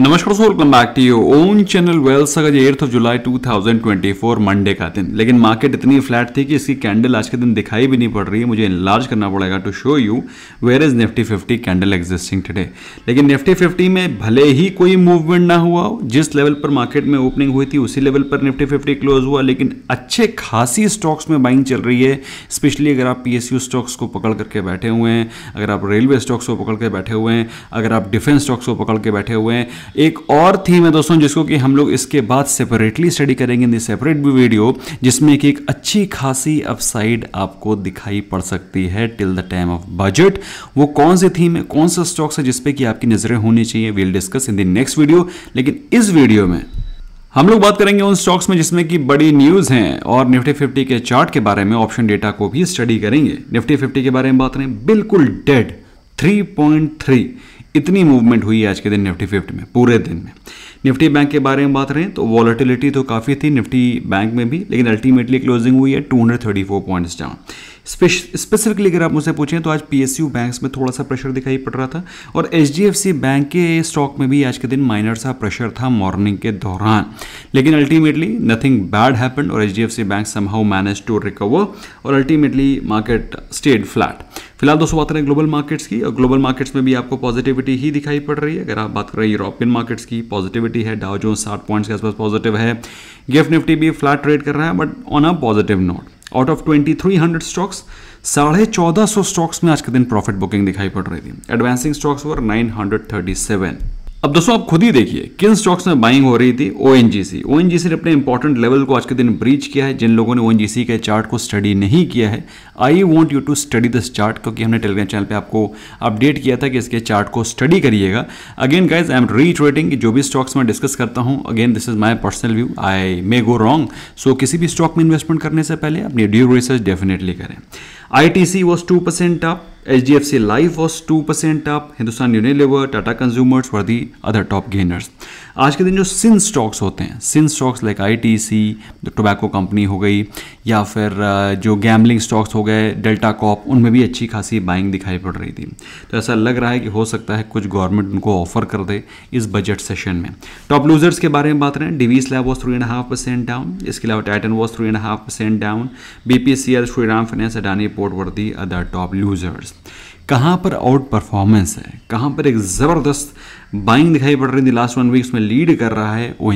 नमस्कार so welcome back to you own channel wells का ये एट्थ ऑफ जुलाई 2024 मंडे का दिन लेकिन मार्केट इतनी फ्लैट थी कि इसकी कैंडल आज के दिन दिखाई भी नहीं पड़ रही है मुझे इनलार्ज करना पड़ेगा to show you where is Nifty 50 candle existing today लेकिन निफ्टी 50 में भले ही कोई मूवमेंट ना हुआ हो जिस लेवल पर मार्केट में ओपनिंग हुई थी उसी लेवल पर निफ्टी फिफ्टी क्लोज हुआ लेकिन अच्छे खासी स्टॉक्स में बाइंग चल रही है स्पेशली अगर आप पी स्टॉक्स को पकड़ करके बैठे हुए हैं अगर आप रेलवे स्टॉक्स को पकड़ के बैठे हुए हैं अगर आप डिफेंस स्टॉक्स को पकड़ के बैठे हुए हैं एक और थीम है दोस्तों जिसको कि हम लोग इसके बाद सेपरेटली स्टडी करेंगे इन सेपरेट भी वीडियो जिसमें कि एक अच्छी खासी अपसाइड आपको दिखाई पड़ सकती है till the time of budget वो कौन सी थीम है कौन सा स्टॉक्स है जिसपे कि आपकी नजरें होनी चाहिए will discuss in the next video लेकिन इस वीडियो में हम लोग बात करेंगे उन स्टॉक्स में जिसमें कि बड़ी न्यूज़ हैं और निफ्टी फिफ्टी के चार्ट के बारे में ऑप्शन डेटा को भी स्टडी करेंगे निफ्टी फिफ्टी के बारे में बात करें बिल्कुल डेड 3.3 इतनी मूवमेंट हुई आज के दिन निफ्टी फिफ्टी में पूरे दिन में निफ्टी बैंक के बारे में बात करें तो वॉलिटिलिटी तो काफ़ी थी निफ्टी बैंक में भी लेकिन अल्टीमेटली क्लोजिंग हुई है टू पॉइंट्स डाउन स्पेसिफिकली अगर आप मुझसे पूछें तो आज पी एस यू बैंक्स में थोड़ा सा प्रेशर दिखाई पड़ रहा था और H D F C bank के स्टॉक में भी आज के दिन माइनर सा प्रेशर था मॉर्निंग के दौरान लेकिन अल्टीमेटली नथिंग बैड हैपन और H D F C bank somehow manage to recover और अल्टीमेटली मार्केट स्टेड फ्लैट फिलहाल दोस्तों बात करें ग्लोबल मार्केट्स की और ग्लोबल मार्केट्स में भी आपको पॉजिटिविटी ही दिखाई पड़ रही है अगर आप बात करें यूरोपियन मार्केट्स की पॉजिटिविटी है डाउजो साठ पॉइंट्स के आसपास पॉजिटिव है गिफ्ट निफ्टी भी फ्लैट ट्रेड कर रहा है but on a positive note out of 2300 stocks साढ़े चौदह सौ स्टॉक्स में आज के दिन प्रॉफिट बुकिंग दिखाई पड़ रही थी एडवांसिंग स्टॉक्स वर 937 अब दोस्तों आप खुद ही देखिए किन स्टॉक्स में बाइंग हो रही थी ओ एन ने अपने इंपॉर्टेंट लेवल को आज के दिन ब्रीच किया है जिन लोगों ने ओ के चार्ट को स्टडी नहीं किया है I want you to study this chart क्योंकि हमने टेलीग्राम चैनल पे आपको अपडेट किया था कि इसके चार्ट को स्टडी करिएगा again guys I am reiterating जो भी स्टॉक्स मैं डिस्कस करता हूँ again this is my personal view I may go wrong so किसी भी स्टॉक में इन्वेस्टमेंट करने से पहले अपनी ड्यू रिसर्च डेफिनेटली करें I T C was two percent up H D F C Life was two percent up Hindustan Unilever Tata Consumers were the other top gainers आज के दिन जो सिन स्टॉक्स होते हैं sin stocks like I T C tobacco company हो गई या फिर जो गैमलिंग स्टॉक्स हो गए डेल्टा कॉप उनमें भी अच्छी खासी बाइंग दिखाई पड़ रही थी तो ऐसा लग रहा है कि हो सकता है कुछ गवर्नमेंट उनको ऑफर कर दे इस बजट सेशन में टॉप लूजर्स के बारे में बात करें Divi's lab was three and half percent down इसके अलावा Titan was three and half percent down B P C L Shriram finance Adani port were the other top losers sectors कहाँ पर आउट परफॉर्मेंस है कहाँ पर एक ज़बरदस्त बाइंग दिखाई पड़ रही थी लास्ट वन वीक्स में लीड कर रहा है ओ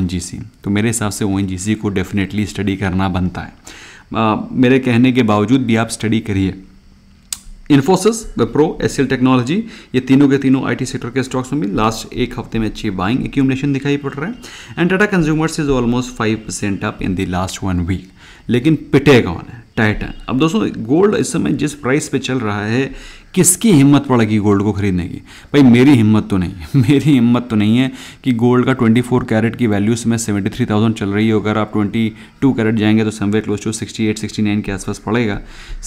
तो मेरे हिसाब से ओ को डेफिनेटली स्टडी करना बनता है आ, मेरे कहने के बावजूद भी आप स्टडी करिए इन्फोसिस विप्रो एस टेक्नोलॉजी ये तीनों के तीनों आईटी सेक्टर के स्टॉक्स में भी लास्ट एक हफ्ते में अच्छी बाइंग एक्यूमलेशन दिखाई पड़ रहा है and Tata Consumers is almost five percent up in the last one week लेकिन पिटे कौन है टाइटन अब दोस्तों गोल्ड इस समय जिस प्राइस पे चल रहा है किसकी हिम्मत पड़ेगी गोल्ड को खरीदने की भाई मेरी हिम्मत तो नहीं मेरी हिम्मत तो नहीं है कि गोल्ड का 24 कैरेट की वैल्यू थ्री 73,000 चल रही है अगर आप 22 कैरेट जाएंगे तो समवे क्लोज टू 68 69 के आसपास पड़ेगा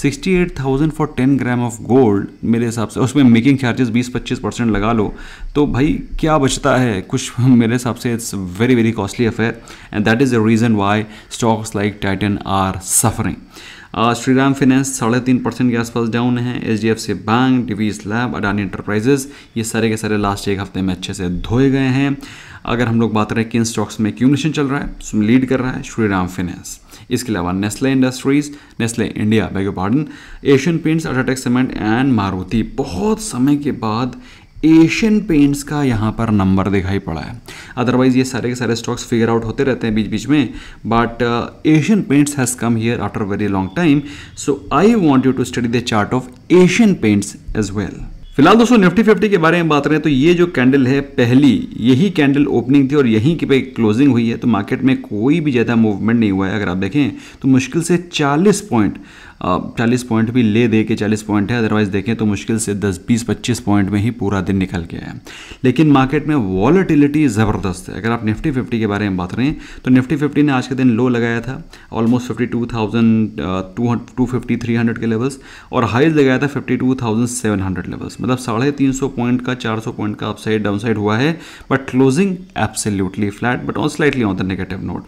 68,000 फॉर 10 ग्राम ऑफ गोल्ड मेरे हिसाब से उसमें मेकिंग चार्जेस 20-25 परसेंट लगा लो तो भाई क्या बचता है कुछ मेरे हिसाब से it's very very costly affair and that is the reason why stocks like Titan are suffering Shriram finance साढ़े तीन परसेंट के आसपास डाउन है H D F C bank Divi's lab Adani enterprises ये सारे के सारे लास्ट एक हफ्ते में अच्छे से धोए गए हैं अगर हम लोग बात करें किन स्टॉक्स में क्यूमिनेशन चल रहा है लीड कर रहा है श्रीराम फाइनेंस इसके अलावा Nestle industries Nestle India beg your pardon Asian Paints अटाटेक सीमेंट एंड मारुति बहुत समय के बाद एशियन पेंट्स का यहाँ पर नंबर दिखाई पड़ा है अदरवाइज ये सारे के सारे स्टॉक्स फिगर आउट होते रहते हैं बीच बीच में but Asian Paints has come here after very long time so I want you to study the chart of Asian Paints as well फिलहाल दोस्तों निफ्टी फिफ्टी के बारे में बात करें तो ये जो कैंडल है पहली यही कैंडल ओपनिंग थी और यहीं के पे क्लोजिंग हुई है तो मार्केट में कोई भी ज़्यादा मूवमेंट नहीं हुआ है अगर आप देखें तो मुश्किल से 40 पॉइंट चालीस पॉइंट भी ले दे के चालीस पॉइंट है अदरवाइज़ देखें तो मुश्किल से दस बीस पच्चीस पॉइंट में ही पूरा दिन निकल गया है लेकिन मार्केट में वॉलिटिलिटी ज़बरदस्त है अगर आप निफ्टी फिफ्टी के बारे में बात करें तो निफ्टी फिफ्टी ने आज के दिन लो लगाया था almost fifty two thousand two two fifty three hundred के लेवल्स और हाई लगाया था fifty two thousand seven hundred levels मतलब साढ़े तीन सौ पॉइंट का चार सौ पॉइंट का अपसाइड डाउनसाइड हुआ है but closing absolutely flat but on slightly on the negative note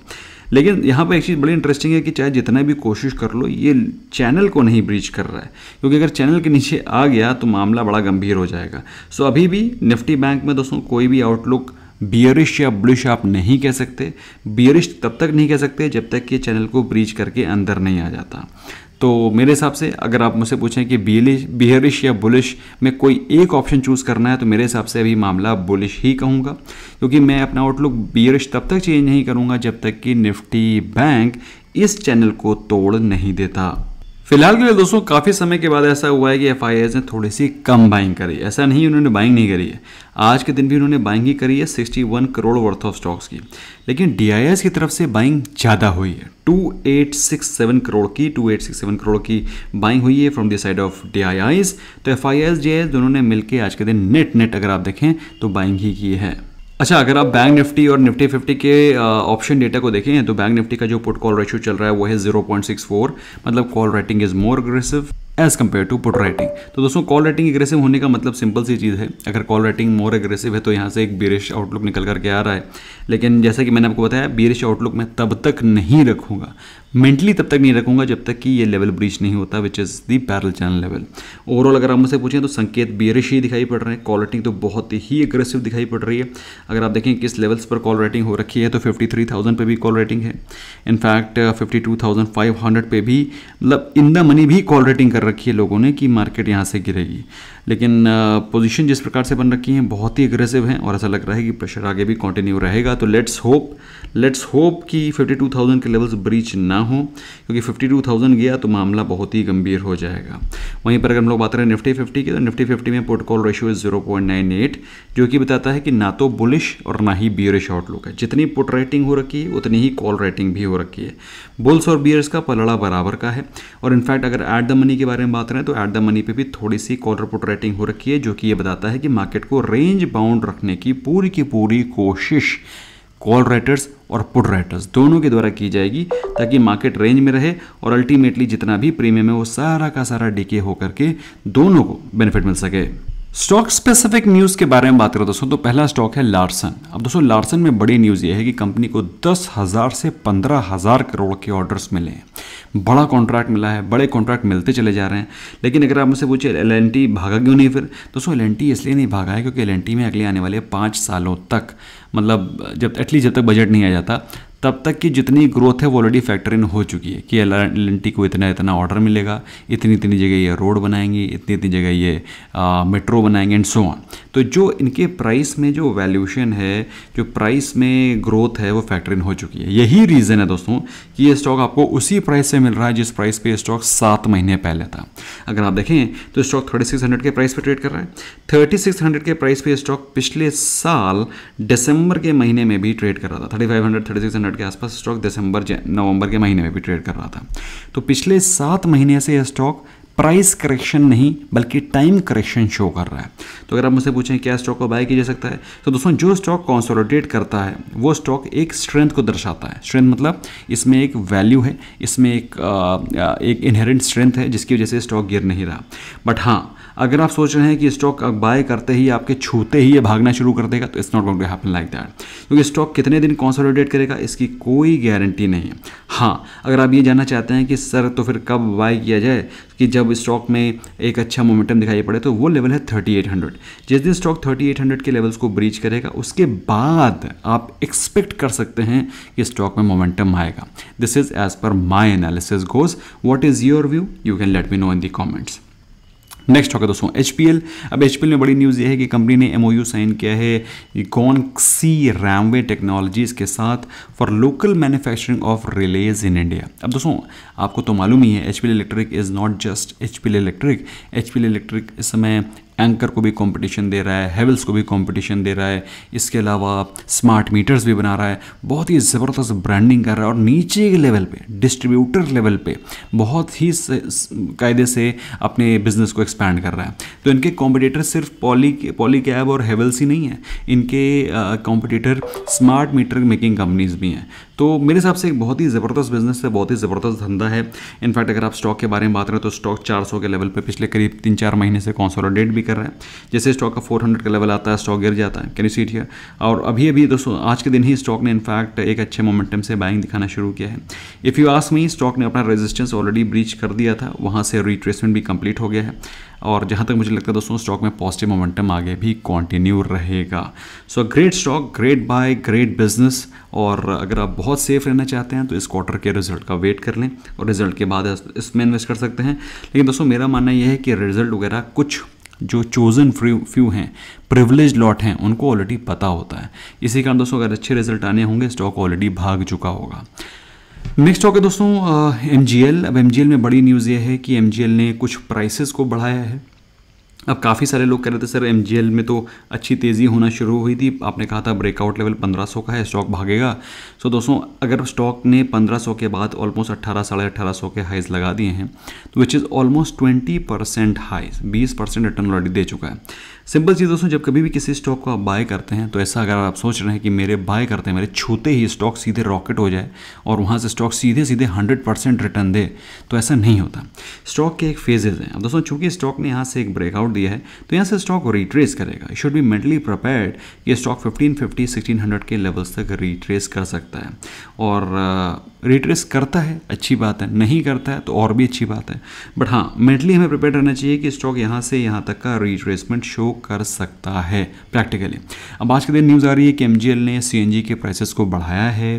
लेकिन यहाँ पर एक चीज़ बड़ी इंटरेस्टिंग है कि चाहे जितना भी कोशिश कर लो ये चैनल को नहीं ब्रीच कर रहा है क्योंकि अगर चैनल के नीचे आ गया तो मामला बड़ा गंभीर हो जाएगा सो अभी भी निफ्टी बैंक में दोस्तों कोई भी आउटलुक बियरिश या ब्लिश आप नहीं कह सकते बियरिश तब तक नहीं कह सकते जब तक कि चैनल को ब्रीच करके अंदर नहीं आ जाता तो मेरे हिसाब से अगर आप मुझसे पूछें कि बियरिश या बुलिश में कोई एक ऑप्शन चूज़ करना है तो मेरे हिसाब से अभी मामला बुलिश ही कहूँगा क्योंकि मैं अपना आउटलुक बियरिश तब तक चेंज नहीं करूँगा जब तक कि निफ्टी बैंक इस चैनल को तोड़ नहीं देता फिलहाल के लिए दोस्तों काफ़ी समय के बाद ऐसा हुआ है कि एफ ने थोड़ी सी कम बाइंग करी ऐसा नहीं उन्होंने बाइंग नहीं करी है आज के दिन भी उन्होंने बाइंग ही करी है 61 करोड़ वर्थ ऑफ स्टॉक्स की लेकिन डी की तरफ से बाइंग ज़्यादा हुई है 2867 करोड़ की 2867 करोड़ की बाइंग हुई है from the side of D तो एफ आई दोनों ने मिलकर आज के दिन नेट नेट अगर आप देखें तो बाइंग ही की है अच्छा अगर आप बैंक निफ्टी और निफ्टी फिफ्टी के ऑप्शन डेटा को देखें तो बैंक निफ्टी का जो पुट कॉल रेशियो चल रहा है वो है जीरो पॉइंट सिक्स फोर मतलब call writing is more aggressive as compared to put writing तो दोस्तों कॉल राइटिंग एग्रेसिव होने का मतलब सिंपल सी चीज़ है अगर कॉल राइटिंग मोर एग्रेसिव है तो यहाँ से एक बियरिश आउटलुक निकल करके आ रहा है लेकिन जैसा कि मैंने आपको बताया बियरिश आउटलुक मैं तब तक नहीं रखूँगा मेंटली तब तक नहीं रखूँगा जब तक कि ये लेवल ब्रीच नहीं होता which is the parallel channel level overall अगर आप मुझसे पूछें तो संकेत बीरिश ही दिखाई पड़ रहे हैं कॉल राइटिंग तो बहुत ही एग्रेसिव दिखाई पड़ रही है अगर आप देखें किस लेवल्स पर कॉल राइटिंग हो रखी है तो फिफ्टी थ्री थाउजेंड पर भी कॉल राइटिंग है in fact fifty two thousand five hundred पर भी मतलब इन द मनी भी कॉल राइटिंग कर रखी है लोगों ने कि मार्केट यहाँ से गिरेगी लेकिन पोजीशन जिस प्रकार से बन रखी है बहुत ही अग्रेसिव हैं और ऐसा लग रहा है कि प्रेशर आगे भी कंटिन्यू रहेगा तो लेट्स होप लेट्स होप कि 52,000 के लेवल्स ब्रीच ना हो क्योंकि 52,000 गया तो मामला बहुत ही गंभीर हो जाएगा वहीं पर अगर हम लोग बात करें निफ्टी फिफ्टी की तो निफ्टी फिफ्टी में put call ratio is zero point nine eight जो कि बताता है कि ना तो बुलिश और ना ही बियरिश आउटलुक है जितनी पुट रेटिंग हो रखी है उतनी ही कॉल रेटिंग भी हो रखी है बुल्स और बियर्स का पलड़ा बराबर का है और इनफैक्ट अगर एट द मनी के बारे में बात करें तो एट द मनी पर भी थोड़ी सी कॉलर पुट रेटिंग हो रखी है जो कि ये बताता है कि मार्केट को रेंज बाउंड रखने की पूरी की पूरी कोशिश कॉल राइटर्स और पुट राइटर्स दोनों के द्वारा की जाएगी ताकि मार्केट रेंज में रहे और अल्टीमेटली जितना भी प्रीमियम है वो सारा का सारा डीके होकर के दोनों को बेनिफिट मिल सके स्टॉक स्पेसिफिक न्यूज के बारे में बात करें दोस्तों तो पहला स्टॉक है लार्सन अब दोस्तों लार्सन में बड़ी न्यूज ये है कि कंपनी को दस हजार से पंद्रह हजार करोड़ के ऑर्डर्स मिले हैं बड़ा कॉन्ट्रैक्ट मिला है बड़े कॉन्ट्रैक्ट मिलते चले जा रहे हैं लेकिन अगर आप मुझसे पूछे एल एन टी भागा क्यों नहीं फिर दोस्तों एल एन टी इसलिए नहीं भागा है क्योंकि एल एन टी में अगले आने वाले पाँच सालों तक मतलब जब एटलीस्ट जब तक बजट नहीं आ जाता तब तक की जितनी ग्रोथ है वो ऑलरेडी फैक्टर इन हो चुकी है कि एल को इतना इतना ऑर्डर मिलेगा इतनी इतनी जगह ये रोड बनाएंगे इतनी इतनी जगह ये मेट्रो बनाएंगे एंड सो ऑन तो जो इनके प्राइस में जो वैल्यूशन है जो प्राइस में ग्रोथ है वो फैक्टर इन हो चुकी है यही रीज़न है दोस्तों कि ये स्टॉक आपको उसी प्राइस से मिल रहा है जिस प्राइस पर स्टॉक सात महीने पहले था अगर आप देखें तो स्टॉक थर्टी सिक्स हंड्रेड के प्राइस पर ट्रेड कर रहा है थर्टी सिक्स हंड्रेड के प्राइस पर स्टॉक पिछले साल दिसंबर के महीने में भी ट्रेड कर रहा था thirty five hundred thirty six hundred के आसपास स्टॉक दिसंबर नवंबर के महीने में भी ट्रेड कर रहा था तो पिछले सात महीने से यह स्टॉक प्राइस करेक्शन नहीं बल्कि टाइम करेक्शन शो कर रहा है तो अगर आप मुझसे पूछें क्या स्टॉक को बाय किया जा सकता है तो दोस्तों जो स्टॉक कॉन्सोलिडेट करता है वो स्टॉक एक स्ट्रेंथ को दर्शाता है स्ट्रेंथ मतलब इसमें एक वैल्यू है इसमें एक आ, एक इनहेरेंट स्ट्रेंथ है जिसकी वजह से स्टॉक गिर नहीं रहा बट हाँ अगर आप सोच रहे हैं कि स्टॉक बाय करते ही आपके छूते ही ये भागना शुरू कर देगा तो it's not going to happen like that क्योंकि स्टॉक कितने दिन कॉन्सोलिडेट करेगा इसकी कोई गारंटी नहीं है हाँ अगर आप ये जानना चाहते हैं कि सर तो फिर कब बाय किया जाए कि जब स्टॉक में एक अच्छा मोमेंटम दिखाई पड़े तो वो लेवल है 3800 जिस दिन स्टॉक 3800 के लेवल्स को ब्रीच करेगा उसके बाद आप एक्सपेक्ट कर सकते हैं कि स्टॉक में मोमेंटम आएगा this is as per my analysis goes what is your view you can let me know in the comments next होगा दोस्तों एच अब एच में बड़ी न्यूज़ ये है कि कंपनी ने एमओयू साइन किया है कॉन्क्सी रैमवे टेक्नोलॉजीज़ के साथ for local manufacturing of relays in India अब दोस्तों आपको तो मालूम ही है H electric is not just H electric H electric इस समय एंकर को भी कंपटीशन दे रहा है हेवल्स को भी कंपटीशन दे रहा है इसके अलावा स्मार्ट मीटर्स भी बना रहा है बहुत ही ज़बरदस्त ब्रांडिंग कर रहा है और नीचे के लेवल पे डिस्ट्रीब्यूटर लेवल पे बहुत ही कायदे से अपने बिजनेस को एक्सपैंड कर रहा है तो इनके कॉम्पिटेटर सिर्फ पॉली पॉली कैब और हेवल्स ही नहीं है इनके competitor smart meter making companies भी हैं तो मेरे हिसाब से एक बहुत ही ज़बरदस्त बिजनेस है बहुत ही ज़बरदस्त धंधा है इनफैक्ट अगर आप स्टॉक के बारे में बात करें तो स्टॉक 400 के लेवल पर पिछले करीब तीन चार महीने से कॉन्सोलोडेट भी कर रहा है जैसे स्टॉक का 400 का लेवल आता है स्टॉक गिर जाता है कैन यू सीट हियर और अभी अभी दोस्तों आज के दिन ही स्टॉक ने इनफैक्ट एक अच्छे मोमेंटम से बाइंग दिखाना शुरू किया है if you ask me stock ने अपना रेजिस्टेंस ऑलरेडी ब्रीच कर दिया था वहाँ से रिट्रेसमेंट भी कंप्लीट हो गया है और जहाँ तक मुझे लगता है दोस्तों स्टॉक में पॉजिटिव मोमेंटम आगे भी कंटिन्यू रहेगा so great stock great buy great business और अगर आप बहुत सेफ रहना चाहते हैं तो इस क्वार्टर के रिजल्ट का वेट कर लें और रिजल्ट के बाद इसमें इन्वेस्ट कर सकते हैं लेकिन दोस्तों मेरा मानना यह है कि रिजल्ट वगैरह कुछ जो चोजन फ्यू हैं प्रिवलेज लॉट हैं उनको ऑलरेडी पता होता है इसी कारण दोस्तों अगर अच्छे रिजल्ट आने होंगे स्टॉक ऑलरेडी भाग चुका होगा नेक्स्ट स्टॉक है दोस्तों एम अब एम में बड़ी न्यूज़ ये है कि एम ने कुछ प्राइसेस को बढ़ाया है अब काफ़ी सारे लोग कह रहे थे सर एम में तो अच्छी तेज़ी होना शुरू हुई थी आपने कहा था ब्रेकआउट लेवल 1500 का है स्टॉक भागेगा सो दोस्तों अगर स्टॉक ने 1500 के बाद ऑलमोस्ट अट्ठारह साढ़े अट्ठारह के हाइज लगा दिए हैं तो which is almost twenty percent highs बीस परसेंट रिटर्न ऑलरेडी दे चुका है सिंपल चीज़ दोस्तों जब कभी भी किसी स्टॉक को आप बाय करते हैं तो ऐसा अगर आप सोच रहे हैं कि मेरे बाय करते हैं मेरे छूते ही स्टॉक सीधे रॉकेट हो जाए और वहाँ से स्टॉक सीधे सीधे हंड्रेड परसेंट रिटर्न दे तो ऐसा नहीं होता स्टॉक के एक फेजेज हैं अब दोस्तों चूंकि स्टॉक ने यहाँ से एक ब्रेकआउट दिया है तो यहाँ से स्टॉक रिट्रेस करेगा शुड बी मेंटली प्रिपेयर्ड ये stock fifteen fifty sixteen hundred के लेवल्स तक रिट्रेस कर सकता है और रिट्रेस करता है अच्छी बात है नहीं करता है तो और भी अच्छी बात है बट हाँ मेंटली हमें प्रिपेयर रहना चाहिए कि स्टॉक यहाँ से यहाँ तक का रिट्रेसमेंट शो कर सकता है प्रैक्टिकली अब आज के दिन न्यूज़ आ रही है कि एम ने सी के प्राइसेस को बढ़ाया है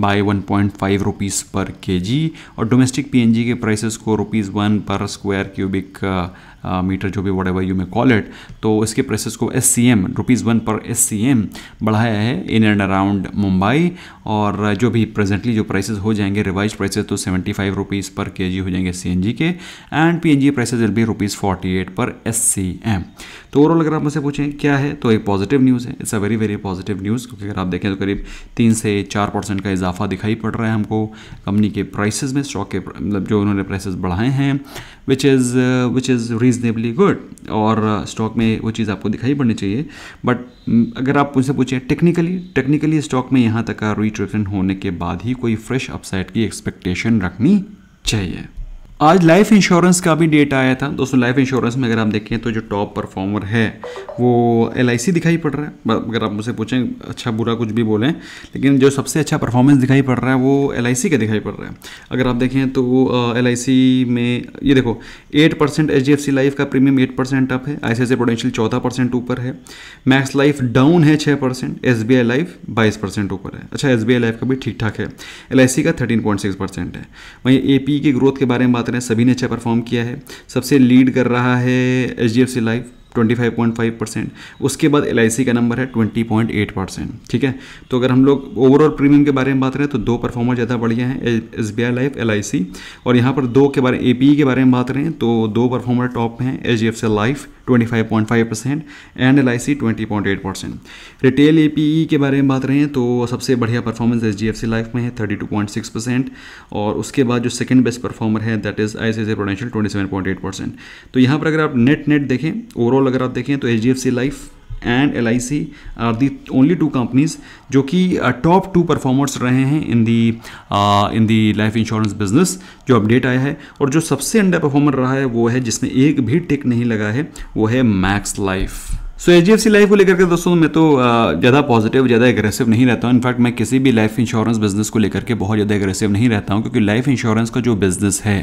by one point five rupees per K G और डोमेस्टिक पी के प्राइसेस को rupees one per square cubic meter uh, जो भी whatever you may call it तो इसके प्राइसेस को S C M rupees one per S C M बढ़ाया है इन एंड अराउंड मुंबई और जो भी प्रेजेंटली जो प्राइसेस हो जाएंगे रिवाइज प्राइसेस तो seventy five rupees per K G हो जाएंगे सी एन जी के and P N G prices will भी rupees forty eight per S C M तो ओवरऑल अगर आप मुझसे पूछें क्या है तो एक पॉजिटिव न्यूज़ है it's a very very positive news क्योंकि अगर आप देखें तो करीब तीन से चार परसेंट का इजाफा दिखाई पड़ रहा है हमको कंपनी के प्राइसेज में स्टॉक के मतलब जो उन्होंने प्राइसेज बढ़ाए हैं which is which is re reasonably good और स्टॉक uh, में वो चीज़ आपको दिखाई पड़नी चाहिए बट mm, अगर आप मुझसे पूछें टेक्निकली टेक्निकली स्टॉक में यहाँ तक का रिट्रेक्शन होने के बाद ही कोई फ्रेश अपसाइड की एक्सपेक्टेशन रखनी चाहिए आज लाइफ इंश्योरेंस का भी डेट आया था दोस्तों लाइफ इंश्योरेंस में अगर आप देखें तो जो टॉप परफॉर्मर है वो एल दिखाई पड़ रहा है अगर आप मुझसे पूछें अच्छा बुरा कुछ भी बोलें लेकिन जो सबसे अच्छा परफॉर्मेंस दिखाई पड़ रहा है वो एल का दिखाई पड़ रहा है अगर आप देखें तो एल में ये देखो एट परसेंट एच लाइफ का प्रीमियम एट परसेंट अप है आई सी पोटेंशियल चौदह परसेंट ऊपर है मैक्स लाइफ डाउन है छः परसेंट एस लाइफ बाईस परसेंट ऊपर है अच्छा एस लाइफ का भी ठीक ठाक है एल का थर्टीन पॉइंट सिक्स परसेंट है वहीं ए e की ग्रोथ के बारे में बात हैं सभी ने अच्छा परफॉर्म किया है सबसे लीड कर रहा है H D F C life five percent उसके बाद एल का नंबर है 20.8 परसेंट ठीक है तो अगर हम लोग ओवरऑल प्रीमियम के बारे में बात करें तो दो परफॉर्मर ज़्यादा बढ़िया हैं S B I life L और यहाँ पर दो के बारे ए e के बारे में बात करें तो दो परफॉर्मर टॉप हैं H D F C life 25.5 percent and L I C twenty point eight percent retail A P E के बारे में बात रहे हैं तो सबसे बढ़िया performance H D F C life में है thirty two point six percent और उसके बाद जो सेकेंड बेस्ट परफॉर्मर है that is I C C potential twenty seven point eight percent तो यहाँ पर अगर आप नेट नेट देखें ओवरऑल अगर आप देखें तो H D F C life and L I C are the only two companies जो कि टॉप टू परफॉर्मर्स रहे हैं in the in the life insurance business जो अपडेट आया है और जो सबसे अंडर परफॉर्मर रहा है वो है जिसने एक भी टिक नहीं लगा है वो है Max Life so H D life को लेकर के दोस्तों मैं तो ज़्यादा पॉजिटिव ज़्यादा एग्रेसिव नहीं रहता हूँ इनफैक्ट मैं किसी भी लाइफ इंश्योरेंस बिजनेस को लेकर के बहुत ज़्यादा एग्रेसिव नहीं रहता हूँ क्योंकि लाइफ इंश्योरेंस का जो बिज़नेस है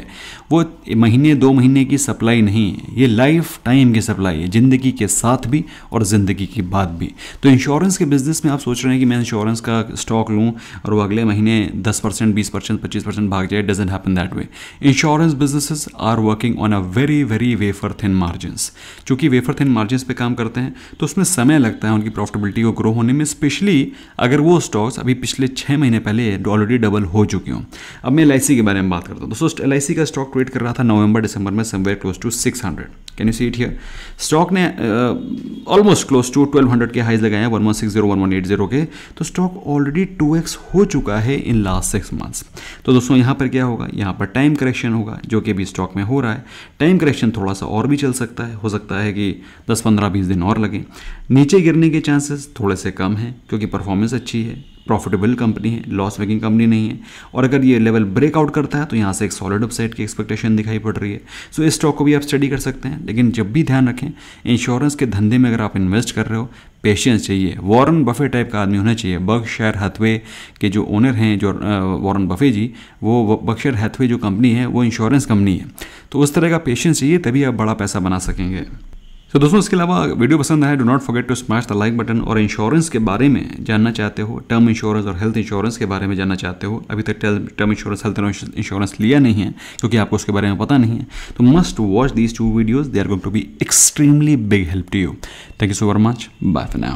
वो महीने दो महीने की सप्लाई नहीं है ये लाइफ टाइम की सप्लाई है ज़िंदगी के साथ भी और ज़िंदगी के बाद भी तो इंश्योरेंस के बिज़नेस में आप सोच रहे हैं कि मैं इंश्योरेंस का स्टॉक लूँ और वो अगले महीने दस परसेंट बीस परसेंट पच्चीस परसेंट भाग जाए doesn't happen that way insurance businesses are working on a very very wafer thin margin चूँकि वेफर थिन मार्जिन पर काम करते हैं हैं तो उसमें समय लगता है उनकी प्रॉफिटेबिलिटी को ग्रो होने में स्पेशली अगर वो स्टॉक्स अभी पिछले छः महीने पहले ऑलरेडी डबल हो चुके हूँ अब मैं एल के बारे में बात करता हूँ दोस्तों एल का स्टॉक ट्रेड कर रहा था नवंबर दिसंबर में somewhere close to six can you see it here stock ने almost close to twelve hundred के हाइज लगाए हैं one one six zero one one eight zero के तो स्टॉक ऑलरेडी टू एक्स हो चुका है इन लास्ट सिक्स मंथ्स तो दोस्तों यहाँ पर क्या होगा यहाँ पर टाइम करेक्शन होगा जो कि अभी स्टॉक में हो रहा है टाइम करेक्शन थोड़ा सा और भी चल सकता है हो सकता है कि दस पंद्रह बीस दिन और और लगें नीचे गिरने के चांसेस थोड़े से कम हैं क्योंकि परफॉर्मेंस अच्छी है प्रॉफिटेबल कंपनी है लॉस मेकिंग कंपनी नहीं है और अगर ये लेवल ब्रेकआउट करता है तो यहाँ से एक सॉलिड अपसाइड की एक्सपेक्टेशन दिखाई पड़ रही है सो इस स्टॉक को भी आप स्टडी कर सकते हैं लेकिन जब भी ध्यान रखें इंश्योरेंस के धंधे में अगर आप इन्वेस्ट कर रहे हो पेशेंस चाहिए वॉरन बफे टाइप का आदमी होना चाहिए बर्कशायर हथवे के जो ओनर हैं जो वॉरन बफे जी वो बर्कशायर हथवे जो कंपनी है वो इंश्योरेंस कंपनी है तो उस तरह का पेशेंस चाहिए तभी आप बड़ा पैसा बना सकेंगे तो दोस्तों इसके अलावा वीडियो पसंद आए do not forget to smash the like button और इंश्योरेंस के बारे में जानना चाहते हो टर्म इंश्योरेंस और हेल्थ इंश्योरेंस के बारे में जानना चाहते हो अभी तक टर्म इंश्योरेंस हेल्थ इंश्योरेंस लिया नहीं है क्योंकि आपको उसके बारे में पता नहीं है तो must watch these two videos they are going to be extremely big help to you thank you so very much bye for now